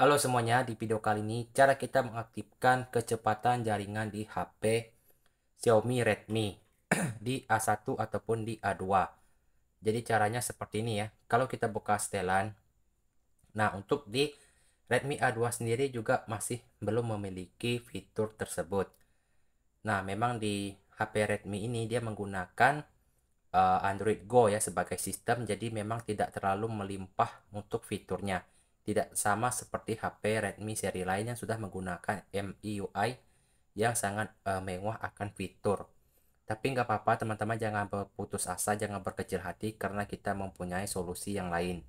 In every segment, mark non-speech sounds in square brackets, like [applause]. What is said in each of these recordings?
Halo semuanya, di video kali ini cara kita mengaktifkan kecepatan jaringan di HP Xiaomi Redmi [clears throat] di A1 ataupun di A2. Jadi caranya seperti ini ya. Kalau kita buka setelan, nah untuk di Redmi A2 sendiri juga masih belum memiliki fitur tersebut. Nah, memang di HP Redmi ini dia menggunakan eh, Android Go ya sebagai sistem, jadi memang tidak terlalu melimpah untuk fiturnya tidak sama seperti HP Redmi seri lain yang sudah menggunakan MIUI yang sangat uh, mewah akan fitur. Tapi nggak apa-apa teman-teman jangan berputus asa, jangan berkecil hati karena kita mempunyai solusi yang lain.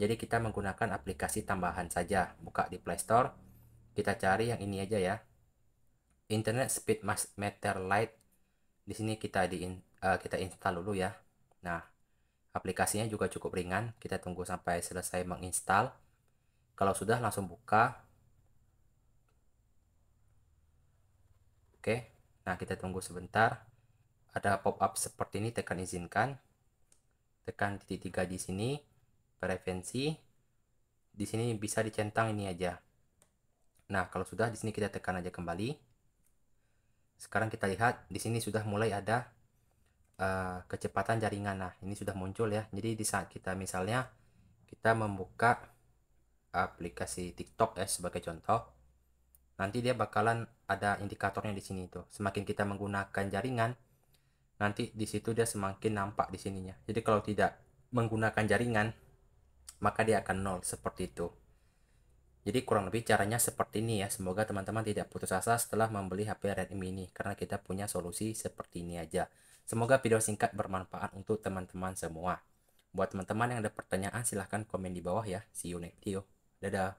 Jadi kita menggunakan aplikasi tambahan saja, buka di Play Store, kita cari yang ini aja ya. Internet Speed Meter Lite. Di sini kita di uh, kita install dulu ya. Nah, aplikasinya juga cukup ringan, kita tunggu sampai selesai menginstal. Kalau sudah langsung buka. Oke, nah kita tunggu sebentar. Ada pop-up seperti ini, tekan izinkan. Tekan titik tiga di sini, preventi. Di sini bisa dicentang ini aja. Nah, kalau sudah di sini kita tekan aja kembali. Sekarang kita lihat di sini sudah mulai ada uh, kecepatan jaringan. Nah, ini sudah muncul ya. Jadi di saat kita misalnya kita membuka aplikasi TikTok ya sebagai contoh nanti dia bakalan ada indikatornya di sini itu. semakin kita menggunakan jaringan nanti di situ dia semakin nampak di sininya jadi kalau tidak menggunakan jaringan maka dia akan nol seperti itu jadi kurang lebih caranya seperti ini ya semoga teman-teman tidak putus asa setelah membeli HP Redmi ini karena kita punya solusi seperti ini aja semoga video singkat bermanfaat untuk teman-teman semua buat teman-teman yang ada pertanyaan silahkan komen di bawah ya see you next video Dadah.